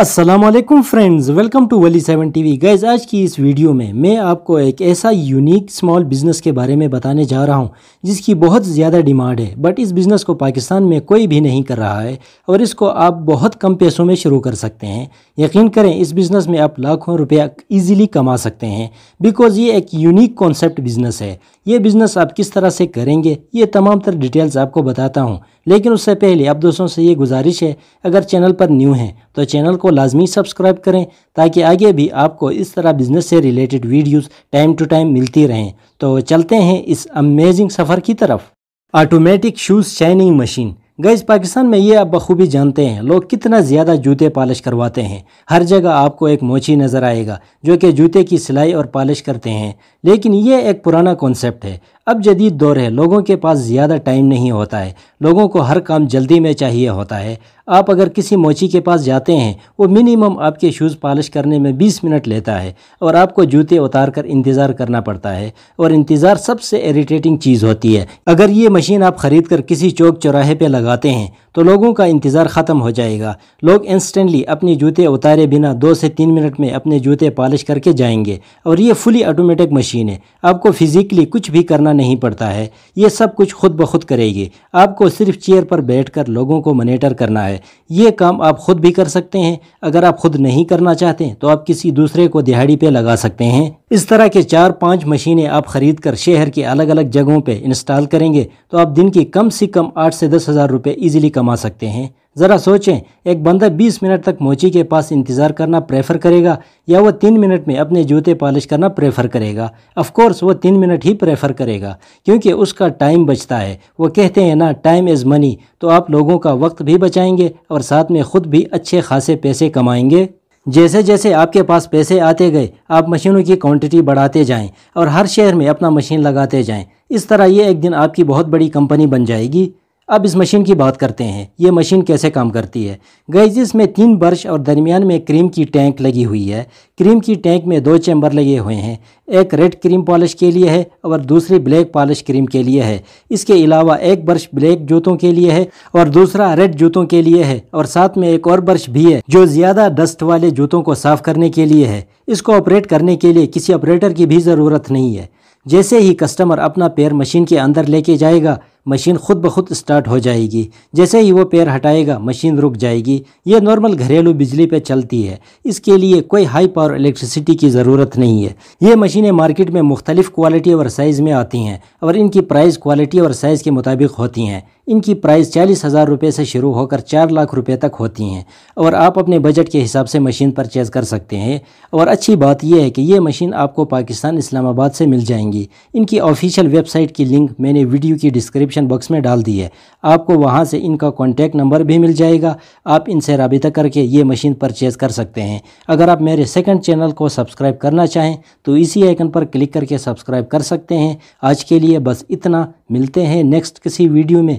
Aslam friends welcome to Wali seven T V guys आज की इस वीडियो में मैं आपको एक ऐसा यूनिक स्मॉल बिज़नेस के बारे में बताने जा रहा हूँ जिसकी बहुत ज़्यादा डिमांड है बट इस बिज़नेस को पाकिस्तान में कोई भी नहीं कर रहा है और इसको आप बहुत कम पैसों में शुरू कर सकते हैं यकीन करें इस बिज़नेस में आप लाखों रुपया ईजिली कमा सकते हैं बिकॉज़ ये एक यूनिक कॉन्सेप्ट बिज़नेस है ये बिज़नेस आप किस तरह से करेंगे ये तमाम तर डिटेल्स आपको बताता हूँ लेकिन उससे पहले आप दोस्तों से ये गुजारिश है अगर चैनल पर न्यू हैं तो चैनल को लाजमी सब्सक्राइब करें ताकि आगे भी आपको इस तरह बिजनेस से related videos time to time मिलती रहें तो चलते हैं इस अमेजिंग सफ़र की तरफ automatic shoes shining machine guys Pakistan में ये आप बखूबी जानते हैं लोग कितना ज़्यादा जूते पालिश करवाते हैं हर जगह आपको एक मोची नज़र आएगा जो कि जूते की सिलाई और पालिश करते हैं लेकिन ये एक पुराना कॉन्सेप्ट है अब जदीद दौर है लोगों के पास ज़्यादा टाइम नहीं होता है लोगों को हर काम जल्दी में चाहिए होता है आप अगर किसी मोची के पास जाते हैं वो मिनिमम आपके शूज़ पॉलिश करने में 20 मिनट लेता है और आपको जूते उतार कर इंतज़ार करना पड़ता है और इंतज़ार सबसे इरीटेटिंग चीज़ होती है अगर ये मशीन आप ख़रीद कर किसी चौक चौराहे पर लगाते हैं तो लोगों का इंतज़ार ख़त्म हो जाएगा लोग इंस्टेंटली अपने जूते उतारे बिना दो से तीन मिनट में अपने जूते पॉलिश करके जाएंगे और ये फुली ऑटोमेटिक मशीन है आपको फ़िज़िकली कुछ भी करना नहीं पड़ता है ये सब कुछ खुद ब खुद करेगी आपको सिर्फ चेयर पर बैठकर लोगों को मोनिटर करना है ये काम आप खुद भी कर सकते हैं अगर आप खुद नहीं करना चाहते तो आप किसी दूसरे को दिहाड़ी पे लगा सकते हैं इस तरह के चार पाँच मशीनें आप खरीद कर शहर के अलग अलग जगहों पर इंस्टॉल करेंगे तो आप दिन की कम से कम आठ से दस हज़ार रुपये ईजिली कमा सकते हैं ज़रा सोचें एक बंदा 20 मिनट तक मोची के पास इंतज़ार करना प्रेफर करेगा या वो तीन मिनट में अपने जूते पॉलिश करना प्रेफर करेगा अफकोर्स वो तीन मिनट ही प्रेफर करेगा क्योंकि उसका टाइम बचता है वो कहते हैं ना टाइम इज़ मनी तो आप लोगों का वक्त भी बचाएंगे और साथ में ख़ुद भी अच्छे खासे पैसे कमाएंगे जैसे जैसे आपके पास पैसे आते गए आप मशीनों की क्वांटिटी बढ़ाते जाएं और हर शहर में अपना मशीन लगाते जाएं इस तरह ये एक दिन आपकी बहुत बड़ी कंपनी बन जाएगी अब इस मशीन की बात करते हैं ये मशीन कैसे काम करती है गैज इसमें तीन बर्श और दरमियान में क्रीम की टैंक लगी हुई है क्रीम की टैंक में दो चैम्बर लगे हुए हैं एक रेड क्रीम पॉलिश के लिए है और दूसरी ब्लैक पॉलिश क्रीम के लिए है इसके अलावा एक बर्श ब्लैक जूतों के लिए है और दूसरा रेड जूतों के लिए है और साथ में एक और बर्श भी है जो ज़्यादा डस्ट वाले जूतों को साफ़ करने के लिए है इसको ऑपरेट करने के लिए किसी ऑपरेटर की भी ज़रूरत नहीं है जैसे ही कस्टमर अपना पैर मशीन के अंदर लेके जाएगा मशीन खुद ब खुद स्टार्ट हो जाएगी जैसे ही वो पैर हटाएगा मशीन रुक जाएगी ये नॉर्मल घरेलू बिजली पे चलती है इसके लिए कोई हाई पावर इलेक्ट्रिसिटी की ज़रूरत नहीं है ये मशीनें मार्केट में मुख्तलिफ़ क्वालिटी और साइज़ में आती हैं और इनकी प्राइस क्वालिटी और साइज़ के मुताबिक होती हैं इनकी प्राइस चालीस हज़ार रुपये से शुरू होकर चार लाख रुपये तक होती हैं और आप अपने बजट के हिसाब से मशीन परचेज़ कर सकते हैं और अच्छी बात यह है कि ये मशीन आपको पाकिस्तान इस्लामाबाद से मिल जाएंगी इनकी ऑफिशियल वेबसाइट की लिंक मैंने वीडियो की डिस्क्रिप्शन बॉक्स में डाल दी है आपको वहाँ से इनका कॉन्टैक्ट नंबर भी मिल जाएगा आप इनसे रबता करके ये मशीन परचेज़ कर सकते हैं अगर आप मेरे सेकेंड चैनल को सब्सक्राइब करना चाहें तो इसी आइकन पर क्लिक करके सब्सक्राइब कर सकते हैं आज के लिए बस इतना मिलते हैं नेक्स्ट किसी वीडियो में